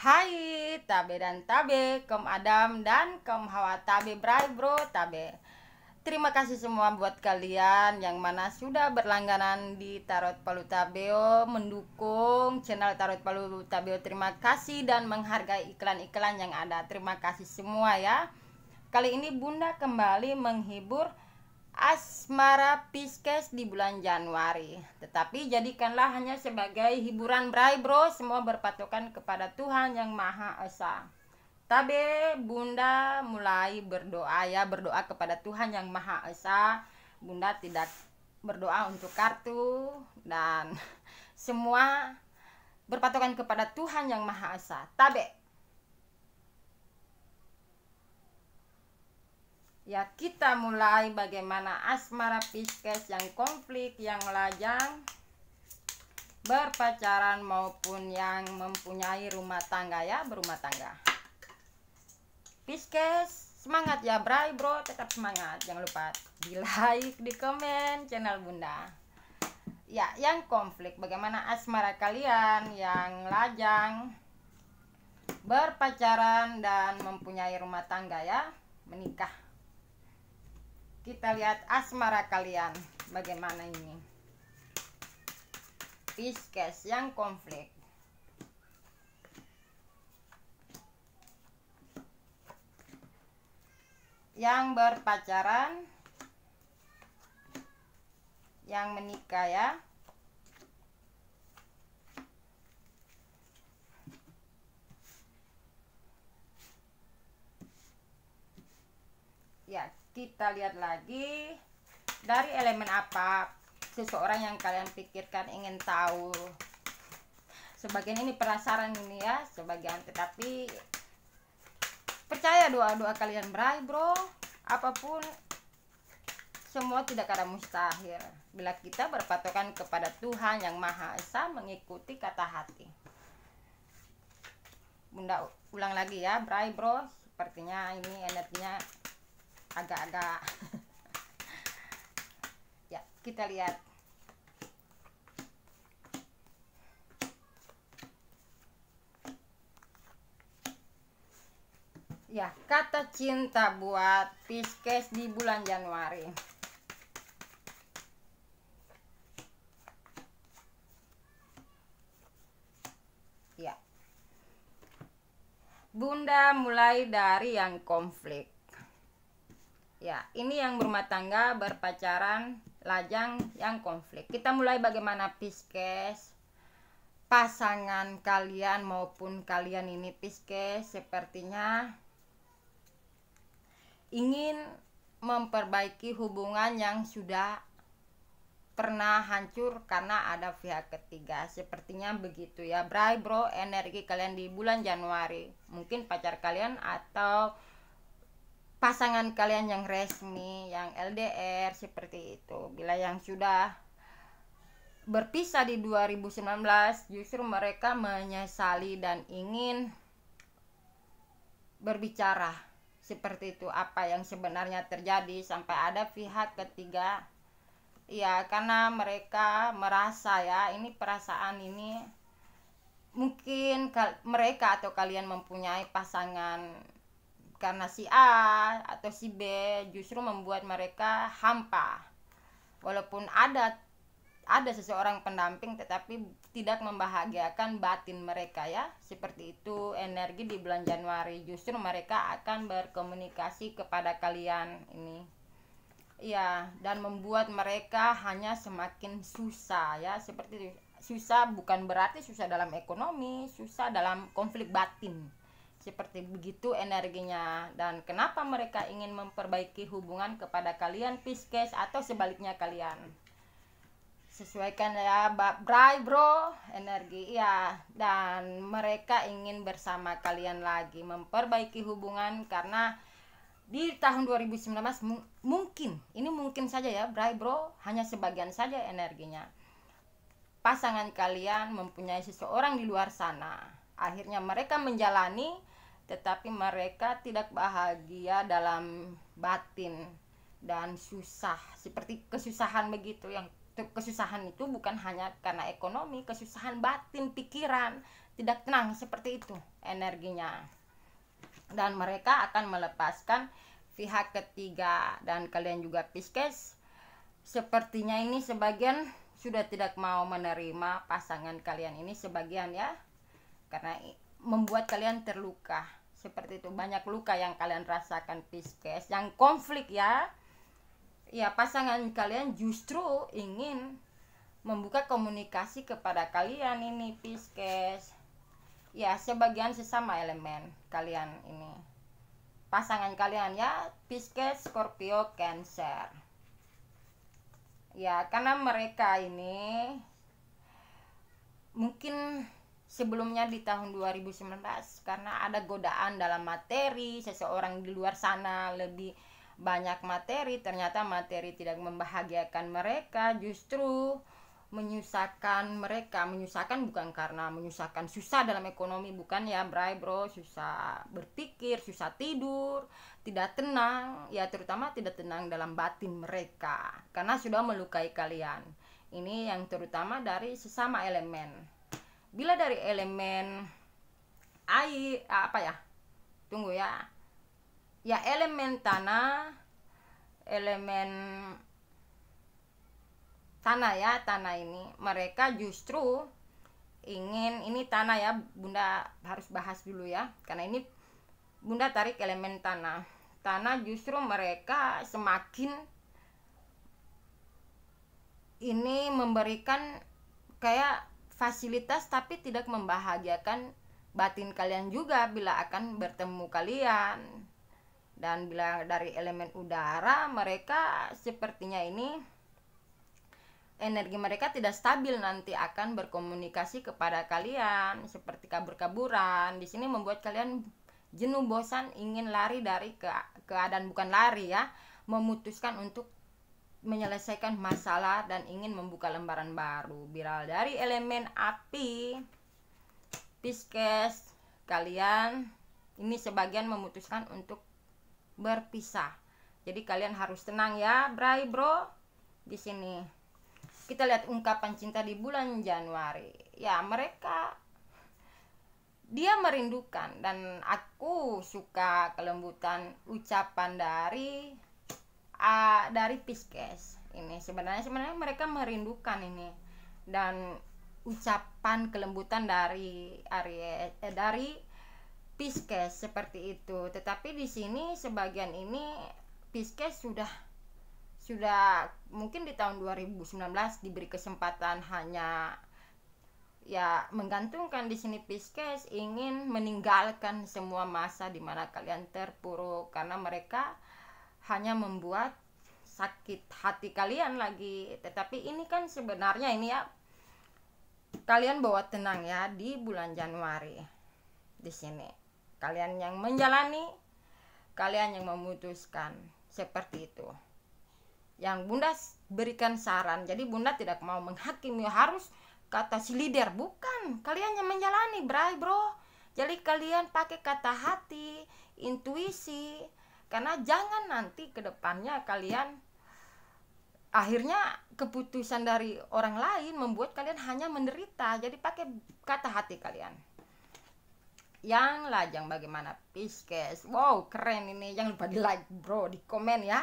Hai Tabe dan Tabe, Kom Adam dan Kom Hawa Tabe Bray Bro Tabe. Terima kasih semua buat kalian yang mana sudah berlangganan di Tarot Palu Tabeo mendukung channel Tarot Palu Tabeo. Terima kasih dan menghargai iklan-iklan yang ada. Terima kasih semua ya. Kali ini Bunda kembali menghibur asmara Pisces di bulan Januari. Tetapi jadikanlah hanya sebagai hiburan brai bro, semua berpatokan kepada Tuhan yang Maha Esa. Tabe Bunda mulai berdoa ya, berdoa kepada Tuhan yang Maha Esa. Bunda tidak berdoa untuk kartu dan semua berpatokan kepada Tuhan yang Maha Esa. Tabe ya kita mulai bagaimana asmara Pisces yang konflik, yang lajang, berpacaran maupun yang mempunyai rumah tangga ya, berumah tangga. Pisces, semangat ya Bray Bro, tetap semangat. Jangan lupa di like, di komen channel Bunda. Ya, yang konflik bagaimana asmara kalian yang lajang berpacaran dan mempunyai rumah tangga ya, menikah kita lihat asmara kalian bagaimana ini Pisces yang konflik yang berpacaran yang menikah ya kita lihat lagi dari elemen apa seseorang yang kalian pikirkan ingin tahu sebagian ini penasaran ini ya sebagian tetapi percaya doa-doa kalian meraih bro apapun semua tidak ada mustahil bila kita berpatokan kepada Tuhan yang Maha Esa mengikuti kata hati. Bunda ulang lagi ya, Bray Bro. Sepertinya ini energinya agak-agak ya kita lihat ya kata cinta buat Pisces di bulan Januari ya Bunda mulai dari yang konflik Ya, ini yang berumah tangga, berpacaran, lajang, yang konflik. Kita mulai bagaimana Pisces pasangan kalian maupun kalian ini Pisces sepertinya ingin memperbaiki hubungan yang sudah pernah hancur karena ada pihak ketiga sepertinya begitu ya Bray bro energi kalian di bulan Januari mungkin pacar kalian atau pasangan kalian yang resmi, yang LDR seperti itu. Bila yang sudah berpisah di 2019, justru mereka menyesali dan ingin berbicara seperti itu apa yang sebenarnya terjadi sampai ada pihak ketiga ya karena mereka merasa ya ini perasaan ini mungkin mereka atau kalian mempunyai pasangan karena si A atau si B justru membuat mereka hampa. Walaupun ada ada seseorang pendamping tetapi tidak membahagiakan batin mereka ya. Seperti itu energi di bulan Januari justru mereka akan berkomunikasi kepada kalian ini. Ya, dan membuat mereka hanya semakin susah ya, seperti itu. susah bukan berarti susah dalam ekonomi, susah dalam konflik batin seperti begitu energinya dan kenapa mereka ingin memperbaiki hubungan kepada kalian Pisces atau sebaliknya kalian sesuaikan ya Bray bro energi ya dan mereka ingin bersama kalian lagi memperbaiki hubungan karena di tahun 2019 mungkin ini mungkin saja ya Bray bro hanya sebagian saja energinya pasangan kalian mempunyai seseorang di luar sana akhirnya mereka menjalani tetapi mereka tidak bahagia dalam batin dan susah seperti kesusahan begitu yang kesusahan itu bukan hanya karena ekonomi kesusahan batin pikiran tidak tenang seperti itu energinya dan mereka akan melepaskan pihak ketiga dan kalian juga piskes sepertinya ini sebagian sudah tidak mau menerima pasangan kalian ini sebagian ya karena membuat kalian terluka seperti itu banyak luka yang kalian rasakan Pisces yang konflik ya ya pasangan kalian justru ingin membuka komunikasi kepada kalian ini Pisces ya sebagian sesama elemen kalian ini pasangan kalian ya Pisces Scorpio Cancer ya karena mereka ini mungkin sebelumnya di tahun 2019 karena ada godaan dalam materi seseorang di luar sana lebih banyak materi ternyata materi tidak membahagiakan mereka justru menyusahkan mereka menyusahkan bukan karena menyusahkan susah dalam ekonomi bukan ya bray bro susah berpikir susah tidur tidak tenang ya terutama tidak tenang dalam batin mereka karena sudah melukai kalian ini yang terutama dari sesama elemen bila dari elemen air apa ya tunggu ya ya elemen tanah elemen tanah ya tanah ini mereka justru ingin ini tanah ya bunda harus bahas dulu ya karena ini bunda tarik elemen tanah tanah justru mereka semakin ini memberikan kayak fasilitas tapi tidak membahagiakan batin kalian juga bila akan bertemu kalian dan bila dari elemen udara mereka sepertinya ini energi mereka tidak stabil nanti akan berkomunikasi kepada kalian seperti kabur-kaburan di sini membuat kalian jenuh bosan ingin lari dari ke keadaan bukan lari ya memutuskan untuk menyelesaikan masalah dan ingin membuka lembaran baru. viral dari elemen api Pisces kalian ini sebagian memutuskan untuk berpisah. Jadi kalian harus tenang ya, Bray Bro. Di sini kita lihat ungkapan cinta di bulan Januari. Ya, mereka dia merindukan dan aku suka kelembutan ucapan dari uh, dari Piskes ini sebenarnya sebenarnya mereka merindukan ini dan ucapan kelembutan dari Aries eh, dari Piskes seperti itu. Tetapi di sini sebagian ini Piskes sudah sudah mungkin di tahun 2019 diberi kesempatan hanya ya menggantungkan di sini Piskes ingin meninggalkan semua masa di mana kalian terpuruk karena mereka hanya membuat sakit hati kalian lagi tetapi ini kan sebenarnya ini ya kalian bawa tenang ya di bulan Januari di sini kalian yang menjalani kalian yang memutuskan seperti itu yang bunda berikan saran jadi bunda tidak mau menghakimi harus kata si leader bukan kalian yang menjalani bray bro jadi kalian pakai kata hati intuisi karena jangan nanti ke depannya kalian akhirnya keputusan dari orang lain membuat kalian hanya menderita jadi pakai kata hati kalian yang lajang bagaimana piskes wow keren ini yang lupa di like bro di komen ya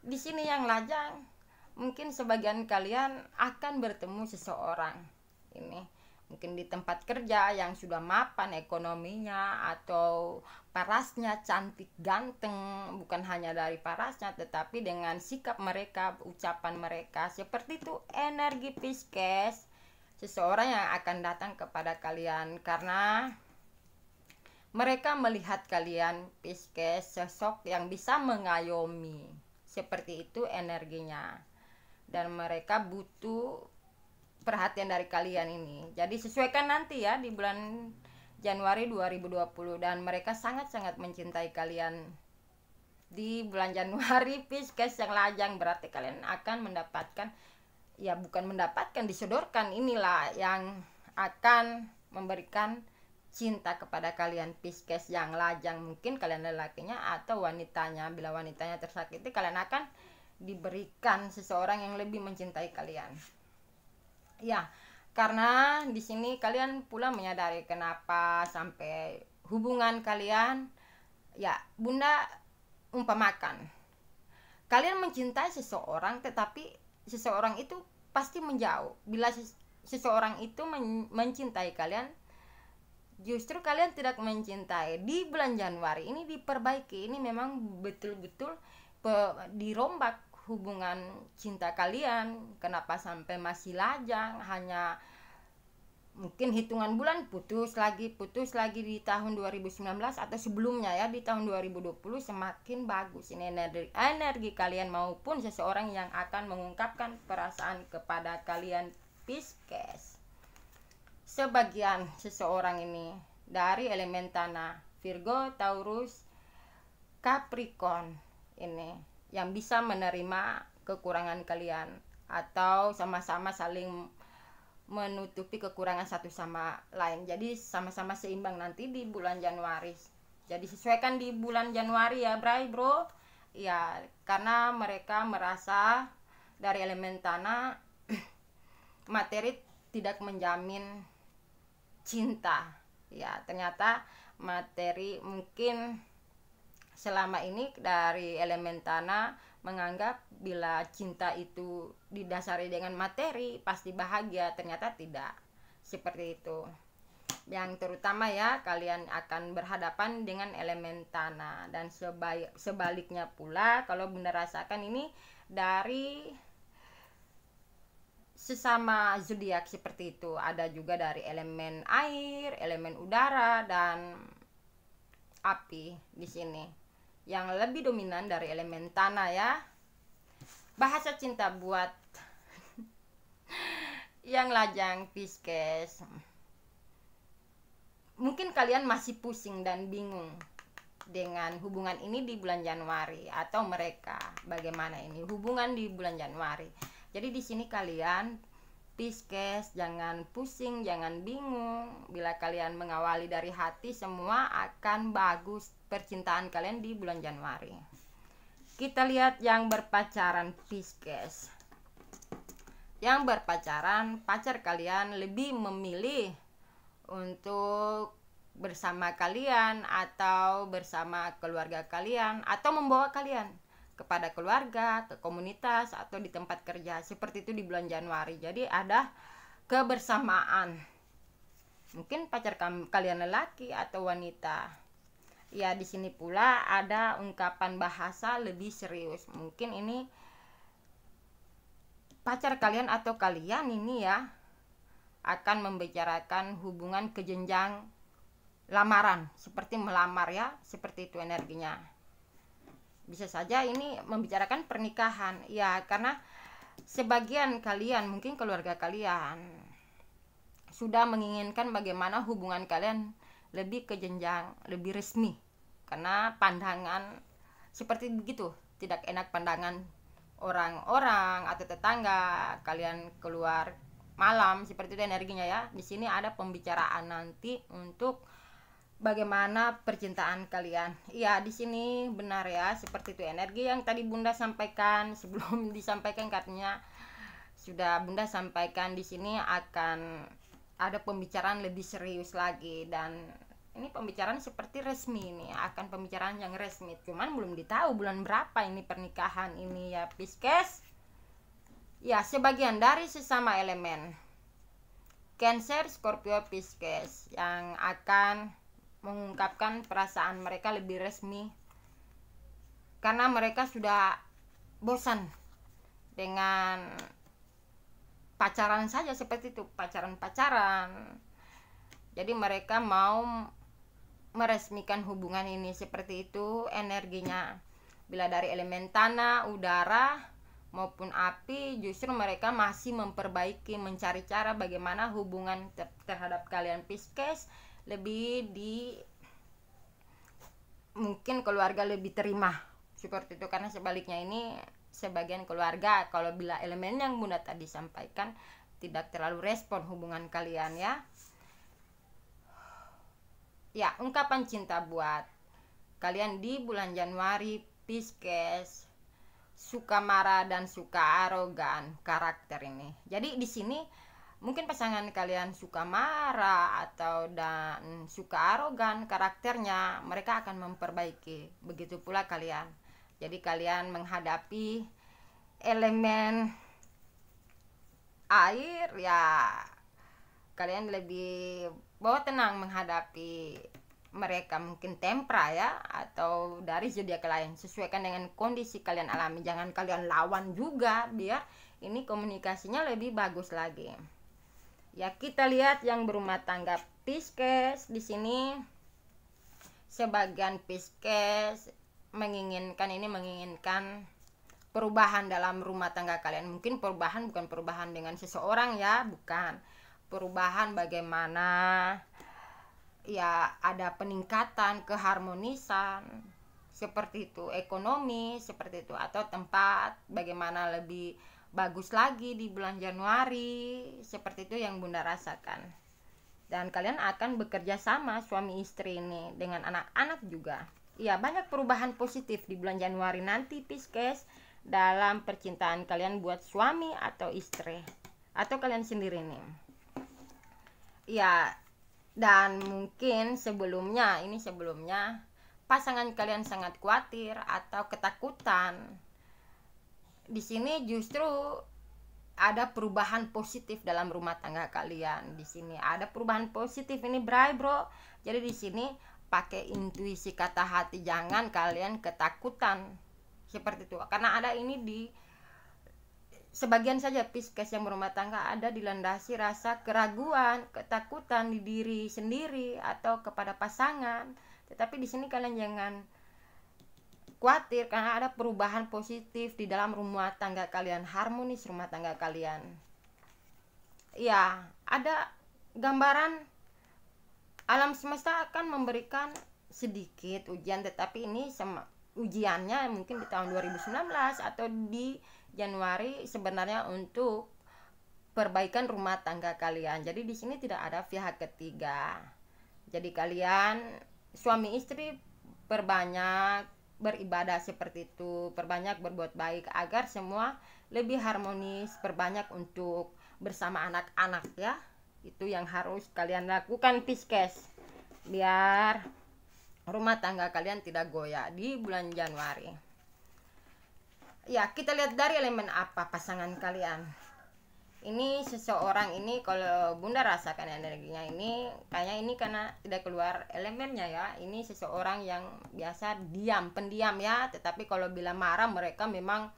di sini yang lajang mungkin sebagian kalian akan bertemu seseorang ini mungkin di tempat kerja yang sudah mapan ekonominya atau parasnya cantik ganteng bukan hanya dari parasnya tetapi dengan sikap mereka ucapan mereka seperti itu energi Pisces seseorang yang akan datang kepada kalian karena mereka melihat kalian Pisces sosok yang bisa mengayomi seperti itu energinya dan mereka butuh perhatian dari kalian ini. Jadi sesuaikan nanti ya di bulan Januari 2020 dan mereka sangat-sangat mencintai kalian. Di bulan Januari Pisces yang lajang berarti kalian akan mendapatkan ya bukan mendapatkan disodorkan inilah yang akan memberikan cinta kepada kalian Pisces yang lajang mungkin kalian lelakinya atau wanitanya bila wanitanya tersakiti kalian akan diberikan seseorang yang lebih mencintai kalian ya karena di sini kalian pula menyadari kenapa sampai hubungan kalian ya bunda umpamakan kalian mencintai seseorang tetapi seseorang itu pasti menjauh bila seseorang itu men mencintai kalian justru kalian tidak mencintai di bulan Januari ini diperbaiki ini memang betul-betul dirombak hubungan cinta kalian kenapa sampai masih lajang hanya mungkin hitungan bulan putus lagi putus lagi di tahun 2019 atau sebelumnya ya di tahun 2020 semakin bagus ini energi, energi kalian maupun seseorang yang akan mengungkapkan perasaan kepada kalian Pisces sebagian seseorang ini dari elemen tanah Virgo Taurus Capricorn ini yang bisa menerima kekurangan kalian atau sama-sama saling menutupi kekurangan satu sama lain. Jadi sama-sama seimbang nanti di bulan Januari. Jadi sesuaikan di bulan Januari ya, Bray, Bro. Ya, karena mereka merasa dari elemen tanah materi tidak menjamin cinta. Ya, ternyata materi mungkin selama ini dari elemen tanah menganggap bila cinta itu didasari dengan materi pasti bahagia ternyata tidak seperti itu yang terutama ya kalian akan berhadapan dengan elemen tanah dan sebaik, sebaliknya pula kalau bunda rasakan ini dari sesama zodiak seperti itu ada juga dari elemen air elemen udara dan api di sini yang lebih dominan dari elemen tanah ya. Bahasa cinta buat yang lajang Pisces. Mungkin kalian masih pusing dan bingung dengan hubungan ini di bulan Januari atau mereka bagaimana ini hubungan di bulan Januari. Jadi di sini kalian Piskes, jangan pusing, jangan bingung. Bila kalian mengawali dari hati, semua akan bagus percintaan kalian di bulan Januari. Kita lihat yang berpacaran Pisces Yang berpacaran, pacar kalian lebih memilih untuk bersama kalian atau bersama keluarga kalian atau membawa kalian kepada keluarga, ke komunitas atau di tempat kerja. Seperti itu di bulan Januari. Jadi ada kebersamaan. Mungkin pacar kalian lelaki atau wanita. Ya di sini pula ada ungkapan bahasa lebih serius. Mungkin ini pacar kalian atau kalian ini ya akan membicarakan hubungan kejenjang lamaran seperti melamar ya seperti itu energinya bisa saja ini membicarakan pernikahan ya karena sebagian kalian mungkin keluarga kalian sudah menginginkan bagaimana hubungan kalian lebih ke jenjang lebih resmi karena pandangan seperti begitu tidak enak pandangan orang-orang atau tetangga kalian keluar malam seperti itu energinya ya di sini ada pembicaraan nanti untuk bagaimana percintaan kalian. Iya, di sini benar ya, seperti itu energi yang tadi Bunda sampaikan sebelum disampaikan katanya sudah Bunda sampaikan di sini akan ada pembicaraan lebih serius lagi dan ini pembicaraan seperti resmi ini akan pembicaraan yang resmi cuman belum ditahu bulan berapa ini pernikahan ini ya Pisces ya sebagian dari sesama elemen Cancer Scorpio Pisces yang akan mengungkapkan perasaan mereka lebih resmi karena mereka sudah bosan dengan pacaran saja seperti itu pacaran-pacaran jadi mereka mau meresmikan hubungan ini seperti itu energinya bila dari elemen tanah, udara maupun api justru mereka masih memperbaiki mencari cara bagaimana hubungan terhadap kalian Pisces lebih di mungkin keluarga lebih terima seperti itu karena sebaliknya ini sebagian keluarga kalau bila elemen yang bunda tadi sampaikan tidak terlalu respon hubungan kalian ya ya ungkapan cinta buat kalian di bulan Januari Pisces suka marah dan suka arogan karakter ini jadi di sini mungkin pasangan kalian suka marah atau dan suka arogan karakternya mereka akan memperbaiki begitu pula kalian jadi kalian menghadapi elemen air ya kalian lebih bawa tenang menghadapi mereka mungkin tempra ya atau dari zodiak lain sesuaikan dengan kondisi kalian alami jangan kalian lawan juga biar ini komunikasinya lebih bagus lagi ya kita lihat yang berumah tangga piskes di sini sebagian piskes menginginkan ini menginginkan perubahan dalam rumah tangga kalian mungkin perubahan bukan perubahan dengan seseorang ya bukan perubahan bagaimana ya ada peningkatan keharmonisan seperti itu ekonomi seperti itu atau tempat bagaimana lebih bagus lagi di bulan Januari seperti itu yang bunda rasakan dan kalian akan bekerja sama suami istri ini dengan anak-anak juga ya banyak perubahan positif di bulan Januari nanti Pisces dalam percintaan kalian buat suami atau istri atau kalian sendiri nih ya dan mungkin sebelumnya ini sebelumnya pasangan kalian sangat khawatir atau ketakutan di sini justru ada perubahan positif dalam rumah tangga kalian. Di sini ada perubahan positif ini bray bro. Jadi di sini pakai intuisi kata hati jangan kalian ketakutan seperti itu. Karena ada ini di sebagian saja piskes yang berumah tangga ada dilandasi rasa keraguan, ketakutan di diri sendiri atau kepada pasangan. Tetapi di sini kalian jangan khawatir karena ada perubahan positif di dalam rumah tangga kalian, harmonis rumah tangga kalian. Ya, ada gambaran alam semesta akan memberikan sedikit ujian tetapi ini sama ujiannya mungkin di tahun 2019 atau di Januari sebenarnya untuk perbaikan rumah tangga kalian. Jadi di sini tidak ada pihak ketiga. Jadi kalian suami istri perbanyak beribadah seperti itu, perbanyak berbuat baik agar semua lebih harmonis, perbanyak untuk bersama anak-anak ya. Itu yang harus kalian lakukan Piskes biar rumah tangga kalian tidak goyah di bulan Januari. Ya, kita lihat dari elemen apa pasangan kalian ini seseorang ini kalau bunda rasakan energinya ini kayaknya ini karena tidak keluar elemennya ya ini seseorang yang biasa diam pendiam ya tetapi kalau bila marah mereka memang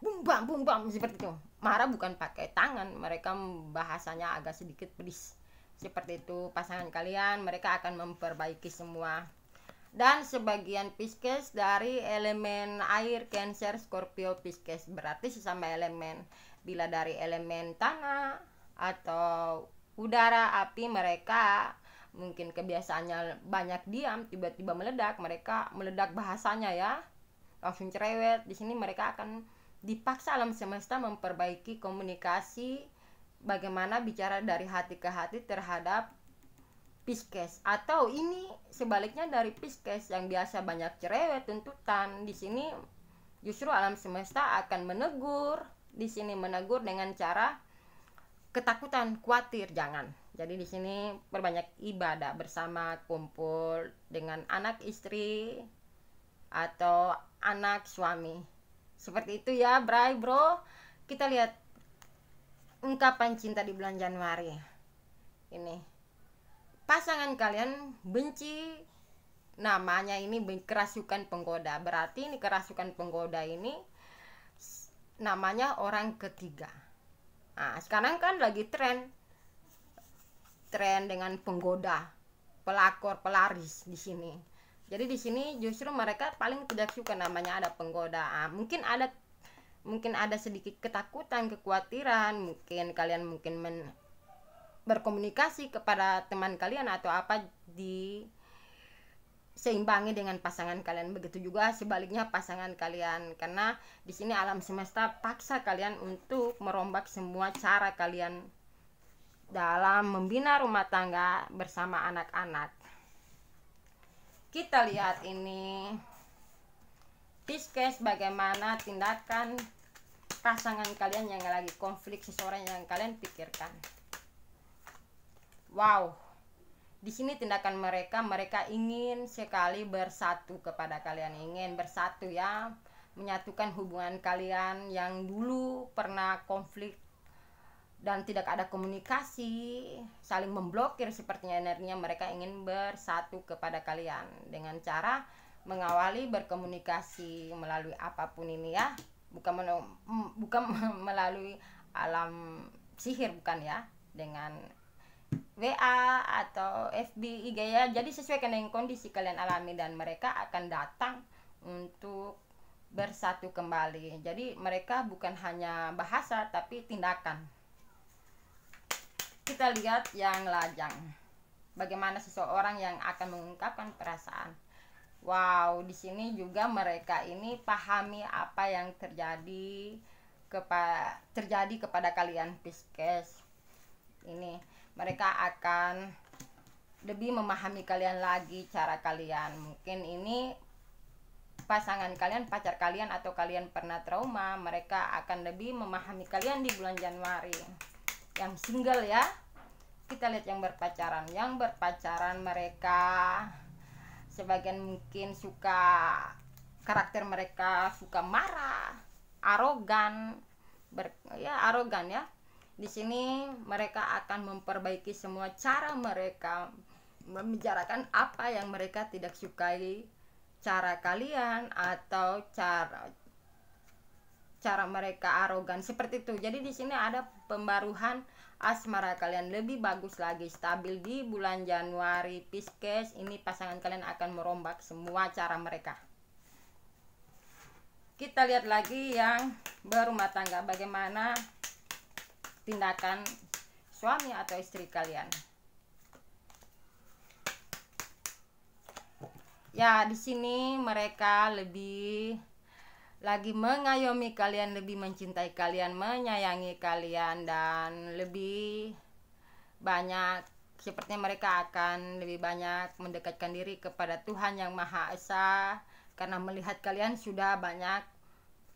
bumbang bumbang seperti itu marah bukan pakai tangan mereka bahasanya agak sedikit pedis seperti itu pasangan kalian mereka akan memperbaiki semua dan sebagian Pisces dari elemen air Cancer Scorpio Pisces berarti sesama elemen bila dari elemen tanah atau udara, api mereka mungkin kebiasaannya banyak diam tiba-tiba meledak mereka meledak bahasanya ya langsung cerewet di sini mereka akan dipaksa alam semesta memperbaiki komunikasi bagaimana bicara dari hati ke hati terhadap Pisces atau ini sebaliknya dari Pisces yang biasa banyak cerewet tuntutan di sini justru alam semesta akan menegur di sini menegur dengan cara ketakutan, khawatir, jangan. Jadi di sini berbanyak ibadah bersama, kumpul dengan anak istri atau anak suami. Seperti itu ya, Bray Bro. Kita lihat ungkapan cinta di bulan Januari. Ini. Pasangan kalian benci namanya ini kerasukan penggoda. Berarti ini kerasukan penggoda ini namanya orang ketiga. Nah, sekarang kan lagi tren tren dengan penggoda, pelakor, pelaris di sini. Jadi di sini justru mereka paling tidak suka namanya ada penggoda. Nah, mungkin ada mungkin ada sedikit ketakutan, kekhawatiran, mungkin kalian mungkin men berkomunikasi kepada teman kalian atau apa di seimbangi dengan pasangan kalian begitu juga sebaliknya pasangan kalian karena di sini alam semesta paksa kalian untuk merombak semua cara kalian dalam membina rumah tangga bersama anak-anak kita lihat ini case bagaimana tindakan pasangan kalian yang lagi konflik seseorang yang kalian pikirkan wow di sini tindakan mereka mereka ingin sekali bersatu kepada kalian ingin bersatu ya menyatukan hubungan kalian yang dulu pernah konflik dan tidak ada komunikasi saling memblokir sepertinya energinya mereka ingin bersatu kepada kalian dengan cara mengawali berkomunikasi melalui apapun ini ya bukan bukan melalui alam sihir bukan ya dengan WA atau FB IG ya jadi sesuaikan dengan kondisi kalian alami dan mereka akan datang untuk bersatu kembali jadi mereka bukan hanya bahasa tapi tindakan kita lihat yang lajang bagaimana seseorang yang akan mengungkapkan perasaan Wow, di sini juga mereka ini pahami apa yang terjadi kepa terjadi kepada kalian Pisces. Ini mereka akan lebih memahami kalian lagi cara kalian mungkin ini pasangan kalian, pacar kalian atau kalian pernah trauma, mereka akan lebih memahami kalian di bulan Januari. Yang single ya. Kita lihat yang berpacaran. Yang berpacaran mereka sebagian mungkin suka karakter mereka suka marah, arogan, ber, ya arogan ya, di sini mereka akan memperbaiki semua cara mereka membicarakan apa yang mereka tidak sukai cara kalian atau cara cara mereka arogan seperti itu. Jadi di sini ada pembaruan asmara kalian lebih bagus lagi stabil di bulan Januari Pisces ini pasangan kalian akan merombak semua cara mereka. Kita lihat lagi yang berumah tangga bagaimana tindakan suami atau istri kalian. Ya, di sini mereka lebih lagi mengayomi kalian, lebih mencintai kalian, menyayangi kalian dan lebih banyak sepertinya mereka akan lebih banyak mendekatkan diri kepada Tuhan yang Maha Esa karena melihat kalian sudah banyak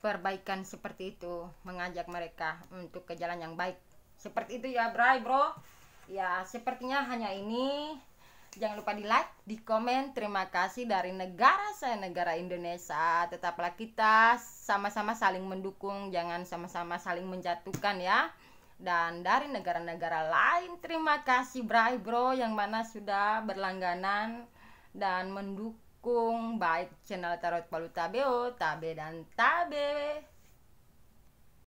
perbaikan seperti itu mengajak mereka untuk ke jalan yang baik seperti itu ya Bray bro ya sepertinya hanya ini jangan lupa di like di komen terima kasih dari negara saya negara Indonesia tetaplah kita sama-sama saling mendukung jangan sama-sama saling menjatuhkan ya dan dari negara-negara lain terima kasih Bray bro yang mana sudah berlangganan dan mendukung baik channel Tarot Palu Tabeo, Tabe dan Tabe